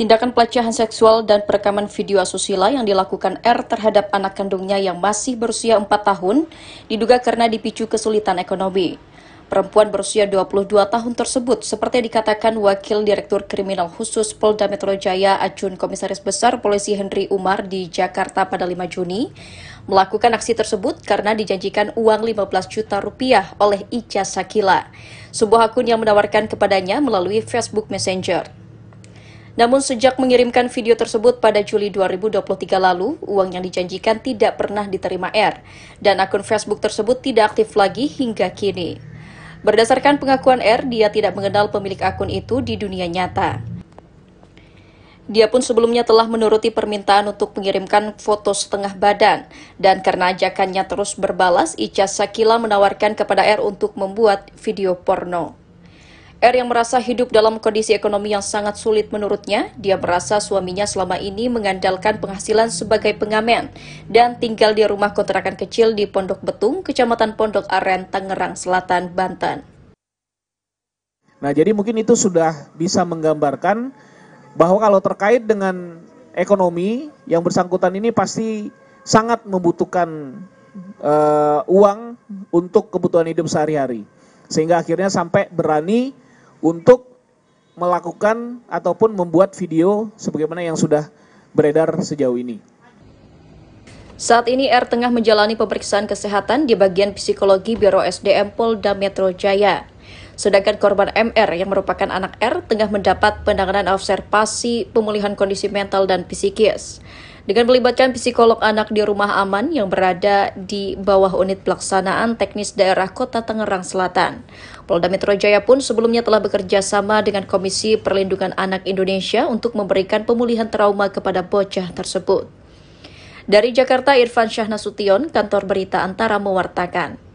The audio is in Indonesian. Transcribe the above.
Tindakan pelecehan seksual dan perekaman video asusila yang dilakukan R terhadap anak kandungnya yang masih berusia 4 tahun diduga karena dipicu kesulitan ekonomi. Perempuan berusia 22 tahun tersebut, seperti dikatakan Wakil Direktur Kriminal Khusus Polda Metro Jaya Acun Komisaris Besar Polisi Henry Umar di Jakarta pada 5 Juni, melakukan aksi tersebut karena dijanjikan uang 15 juta rupiah oleh Ica Sakila, sebuah akun yang menawarkan kepadanya melalui Facebook Messenger. Namun sejak mengirimkan video tersebut pada Juli 2023 lalu, uang yang dijanjikan tidak pernah diterima R, dan akun Facebook tersebut tidak aktif lagi hingga kini. Berdasarkan pengakuan R, dia tidak mengenal pemilik akun itu di dunia nyata. Dia pun sebelumnya telah menuruti permintaan untuk mengirimkan foto setengah badan. Dan karena ajakannya terus berbalas, Ica Sakila menawarkan kepada R untuk membuat video porno. R er yang merasa hidup dalam kondisi ekonomi yang sangat sulit menurutnya, dia merasa suaminya selama ini mengandalkan penghasilan sebagai pengamen dan tinggal di rumah kontrakan kecil di Pondok Betung, Kecamatan Pondok Aren, Tangerang Selatan, Banten. Nah, jadi mungkin itu sudah bisa menggambarkan bahwa kalau terkait dengan ekonomi yang bersangkutan ini pasti sangat membutuhkan uh, uang untuk kebutuhan hidup sehari-hari. Sehingga akhirnya sampai berani untuk melakukan ataupun membuat video sebagaimana yang sudah beredar sejauh ini. Saat ini R tengah menjalani pemeriksaan kesehatan di bagian psikologi Biro SDM Polda Metro Jaya. Sedangkan korban MR yang merupakan anak R tengah mendapat penanganan observasi pemulihan kondisi mental dan psikis dengan melibatkan psikolog anak di rumah aman yang berada di bawah unit pelaksanaan teknis daerah Kota Tangerang Selatan. Polda Metro Jaya pun sebelumnya telah bekerja sama dengan Komisi Perlindungan Anak Indonesia untuk memberikan pemulihan trauma kepada bocah tersebut. Dari Jakarta, Irfan Syahnasution, Kantor Berita Antara mewartakan.